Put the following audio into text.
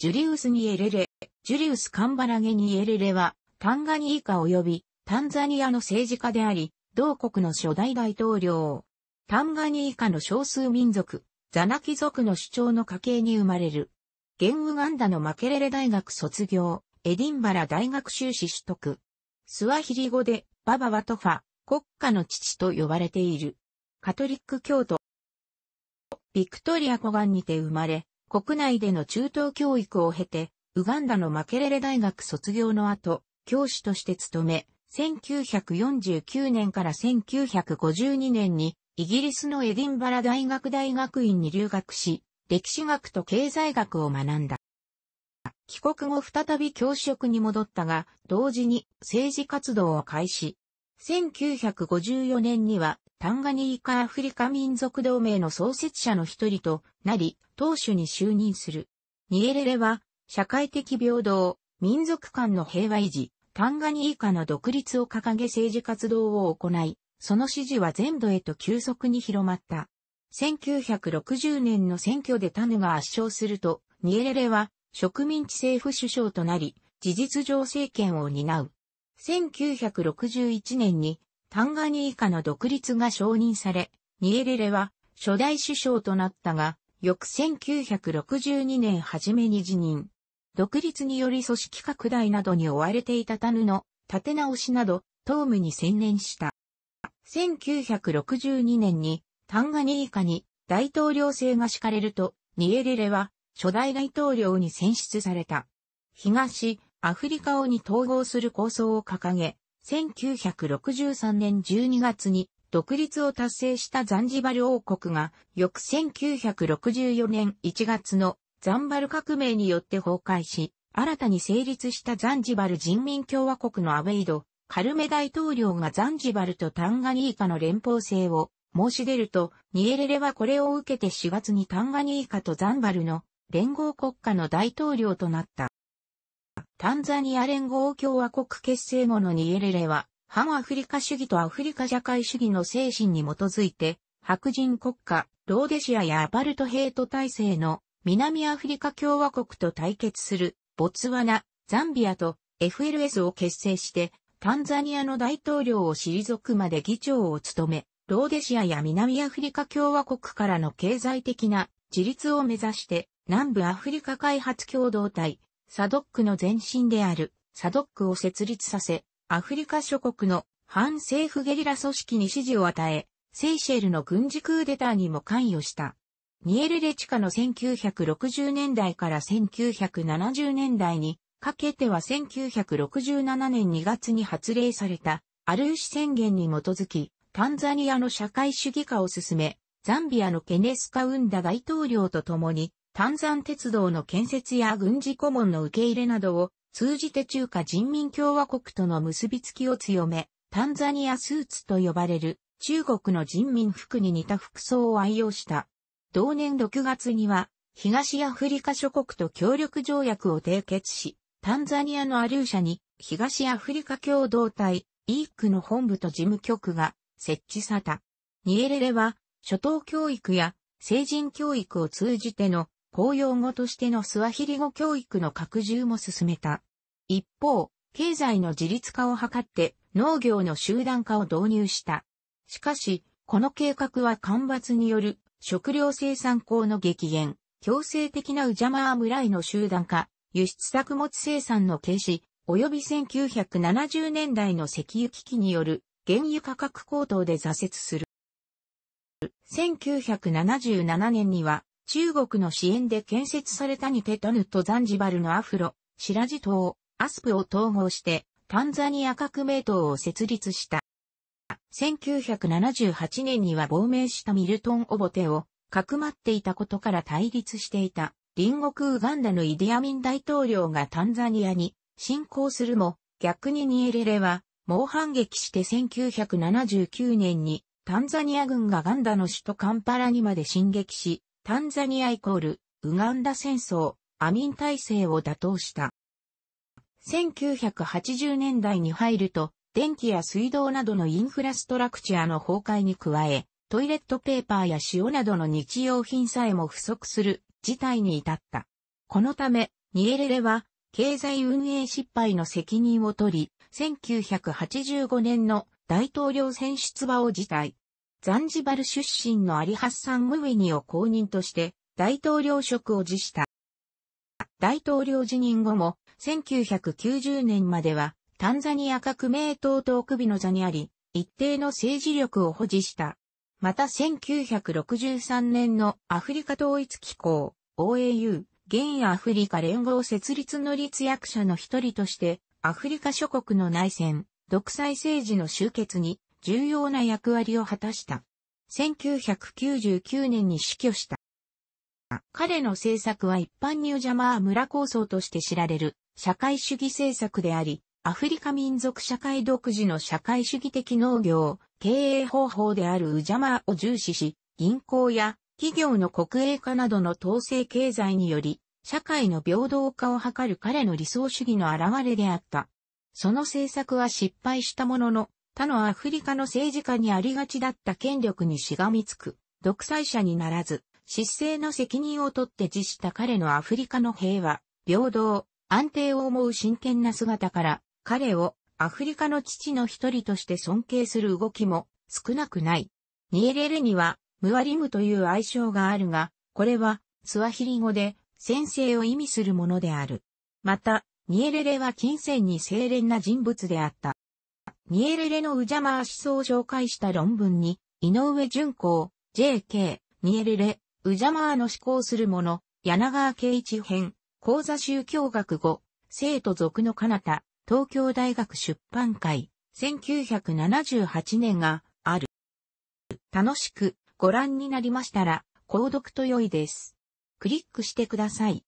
ジュリウス・ニエレレ、ジュリウス・カンバラゲ・ニエレレは、タンガニーカ及びタンザニアの政治家であり、同国の初代大統領。タンガニーカの少数民族、ザナキ族の主張の家系に生まれる。ゲンウガンダのマケレレ大学卒業、エディンバラ大学修士取得。スワヒリ語で、ババワトファ、国家の父と呼ばれている。カトリック教徒。ビクトリア湖岸にて生まれ、国内での中等教育を経て、ウガンダのマケレレ大学卒業の後、教師として勤め、1949年から1952年にイギリスのエディンバラ大学大学院に留学し、歴史学と経済学を学んだ。帰国後再び教職に戻ったが、同時に政治活動を開始。1954年にはタンガニーカアフリカ民族同盟の創設者の一人となり、党首に就任する。ニエレレは、社会的平等、民族間の平和維持、タンガニーカの独立を掲げ政治活動を行い、その支持は全土へと急速に広まった。1960年の選挙でタヌが圧勝すると、ニエレレは植民地政府首相となり、事実上政権を担う。1961年にタンガニーカの独立が承認され、ニエレレは初代首相となったが、翌1962年初めに辞任。独立により組織拡大などに追われていたタヌの立て直しなど、党務に専念した。1962年にタンガニーカに大統領制が敷かれると、ニエレレは初代大統領に選出された。東、アフリカをに統合する構想を掲げ、1963年12月に独立を達成したザンジバル王国が、翌1964年1月のザンバル革命によって崩壊し、新たに成立したザンジバル人民共和国のアウェイド、カルメ大統領がザンジバルとタンガニーカの連邦制を申し出ると、ニエレレはこれを受けて4月にタンガニーカとザンバルの連合国家の大統領となった。タンザニア連合共和国結成後のニエレレは、反アフリカ主義とアフリカ社会主義の精神に基づいて、白人国家、ローデシアやアパルトヘイト体制の南アフリカ共和国と対決するボツワナ、ザンビアと FLS を結成して、タンザニアの大統領を退くまで議長を務め、ローデシアや南アフリカ共和国からの経済的な自立を目指して、南部アフリカ開発共同体、サドックの前身であるサドックを設立させ、アフリカ諸国の反政府ゲリラ組織に支持を与え、セイシェルの軍事クーデターにも関与した。ニエル・レチカの1960年代から1970年代にかけては1967年2月に発令されたアルーシ宣言に基づき、タンザニアの社会主義化を進め、ザンビアのケネスカウンダ大統領と共に炭山鉄道の建設や軍事顧問の受け入れなどを通じて中華人民共和国との結びつきを強め、タンザニアスーツと呼ばれる中国の人民服に似た服装を愛用した。同年6月には東アフリカ諸国と協力条約を締結し、タンザニアのアリューシャに東アフリカ共同体イークの本部と事務局が設置された。ニエレレは初等教育や成人教育を通じての公用語としてのスワヒリ語教育の拡充も進めた。一方、経済の自立化を図って農業の集団化を導入した。しかし、この計画は干ばつによる食料生産高の激減、強制的なウジャマー村への集団化、輸出作物生産の軽視、及び1970年代の石油危機による原油価格高騰で挫折する。1977年には中国の支援で建設されたニテトヌとザンジバルのアフロ、シラジ島、アスプを統合して、タンザニア革命党を設立した。1978年には亡命したミルトン・オボテを、かくまっていたことから対立していた、隣国ウガンダのイディアミン大統領がタンザニアに侵攻するも、逆にニエレレは、猛反撃して1979年に、タンザニア軍がガンダの首都カンパラにまで進撃し、タンザニアイコール、ウガンダ戦争、アミン体制を打倒した。1980年代に入ると、電気や水道などのインフラストラクチャーの崩壊に加え、トイレットペーパーや塩などの日用品さえも不足する事態に至った。このため、ニエレレは、経済運営失敗の責任を取り、1985年の大統領選出馬を辞退。ザンジバル出身のアリハッサン・ムウェニを公認として大統領職を辞した。大統領辞任後も1990年まではタンザニア革命党奥首の座にあり、一定の政治力を保持した。また1963年のアフリカ統一機構 OAU 現アフリカ連合設立の立役者の一人としてアフリカ諸国の内戦、独裁政治の終結に重要な役割を果たした。1999年に死去した。彼の政策は一般ニュージャマー村構想として知られる社会主義政策であり、アフリカ民族社会独自の社会主義的農業、経営方法であるウジャマーを重視し、銀行や企業の国営化などの統制経済により、社会の平等化を図る彼の理想主義の表れであった。その政策は失敗したものの、他のアフリカの政治家にありがちだった権力にしがみつく、独裁者にならず、失政の責任を取って辞した彼のアフリカの平和、平等、安定を思う真剣な姿から、彼をアフリカの父の一人として尊敬する動きも少なくない。ニエレレには、ムワリムという愛称があるが、これは、スワヒリ語で、先生を意味するものである。また、ニエレレは金銭に清廉な人物であった。ニエレレのウジャマー思想を紹介した論文に、井上淳子、JK、ニエレレ、ウジャマーの思考する者、柳川圭一編、講座宗教学後、生徒族の彼方、東京大学出版会、1978年がある。楽しくご覧になりましたら、購読と良いです。クリックしてください。